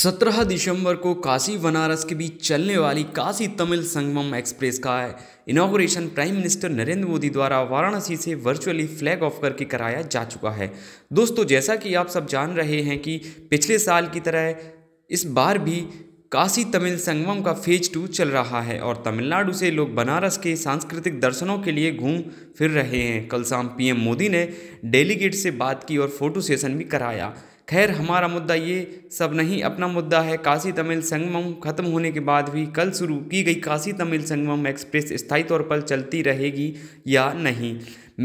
सत्रह दिसंबर को काशी बनारस के बीच चलने वाली काशी तमिल संगमम एक्सप्रेस का है inauguration prime minister Narendra Modi द्वारा वाराणसी से वर्चुअली फ्लैग ऑफ करके कराया जा चुका है दोस्तों जैसा कि आप सब जान रहे हैं कि पिछले साल की तरह इस बार भी काशी तमिल संगम का फेज टू चल रहा है और तमिलनाडु से लोग बनारस के सांस्कृतिक दर्शनों के लिए घूम फिर रहे हैं कल शाम पीएम मोदी ने डेलीगेट से बात की और फोटो सेशन भी कराया खैर हमारा मुद्दा ये सब नहीं अपना मुद्दा है काशी तमिल संगमम खत्म होने के बाद भी कल शुरू की गई काशी तमिल संगमम एक्सप्रेस स्थायी तौर पर चलती रहेगी या नहीं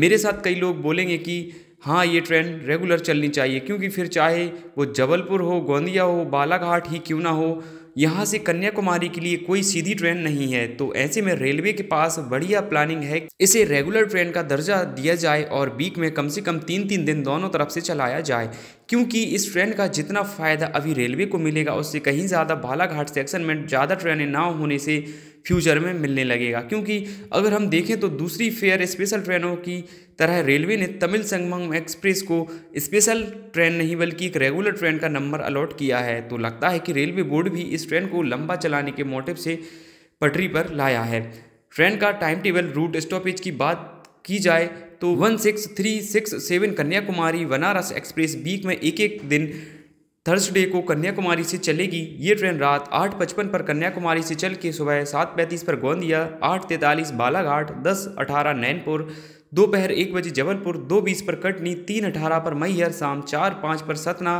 मेरे साथ कई लोग बोलेंगे कि हाँ ये ट्रेन रेगुलर चलनी चाहिए क्योंकि फिर चाहे वो जबलपुर हो गोंदिया हो बालाघाट ही क्यों ना हो यहाँ से कन्याकुमारी के लिए कोई सीधी ट्रेन नहीं है तो ऐसे में रेलवे के पास बढ़िया प्लानिंग है इसे रेगुलर ट्रेन का दर्जा दिया जाए और वीक में कम से कम तीन तीन दिन दोनों तरफ से चलाया जाए क्योंकि इस ट्रेन का जितना फ़ायदा अभी रेलवे को मिलेगा उससे कहीं ज़्यादा बालाघाट सेक्शन में ज़्यादा ट्रेनें ना होने से फ्यूचर में मिलने लगेगा क्योंकि अगर हम देखें तो दूसरी फेयर स्पेशल ट्रेनों की तरह रेलवे ने तमिल संगम एक्सप्रेस को स्पेशल ट्रेन नहीं बल्कि एक रेगुलर ट्रेन का नंबर अलॉट किया है तो लगता है कि रेलवे बोर्ड भी इस ट्रेन को लंबा चलाने के मोटिव से पटरी पर लाया है ट्रेन का टाइम टेबल रूट स्टॉपेज की बात की जाए तो one six three six seven Kanyakumari Banaras express week में एक एक दिन थर्सडे को कन्याकुमारी से चलेगी ये ट्रेन रात आठ पचपन पर कन्याकुमारी से चल के सुबह सात पैंतीस पर गोंदिया आठ तैंतालीस बालाघाट दस अठारह नैनपुर दोपहर एक बजे जबलपुर दो बीस पर कटनी तीन अठारह पर मैहर शाम चार पाँच पर सतना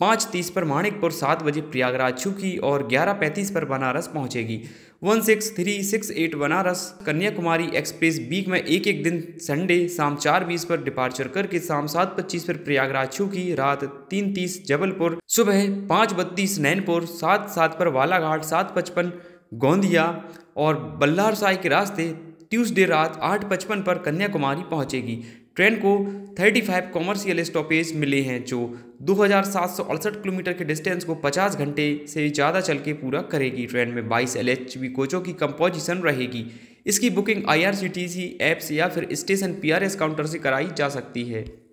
पाँच तीस पर माणिकपुर सात बजे प्रयागराज छुकी और ग्यारह पैंतीस पर बनारस पहुंचेगी one six three six eight Banaras Kanyakumari express week में एक एक दिन संडे शाम चार बीस पर डिपार्चर करके शाम सात पच्चीस पर प्रयागराज छुकी रात तीन तीस जबलपुर सुबह पाँच बत्तीस नैनपुर सात सात पर बालाघाट सात पचपन गोंदिया और बल्लारसाई के रास्ते ट्यूसडे रात आठ पचपन पर कन्याकुमारी पहुंचेगी ट्रेन को 35 कॉमर्शियल स्टॉपेज मिले हैं जो दो किलोमीटर के डिस्टेंस को 50 घंटे से ज़्यादा चल के पूरा करेगी ट्रेन में 22 एल कोचों की कंपोजिशन रहेगी इसकी बुकिंग आई ऐप्स या फिर स्टेशन पीआरएस काउंटर से कराई जा सकती है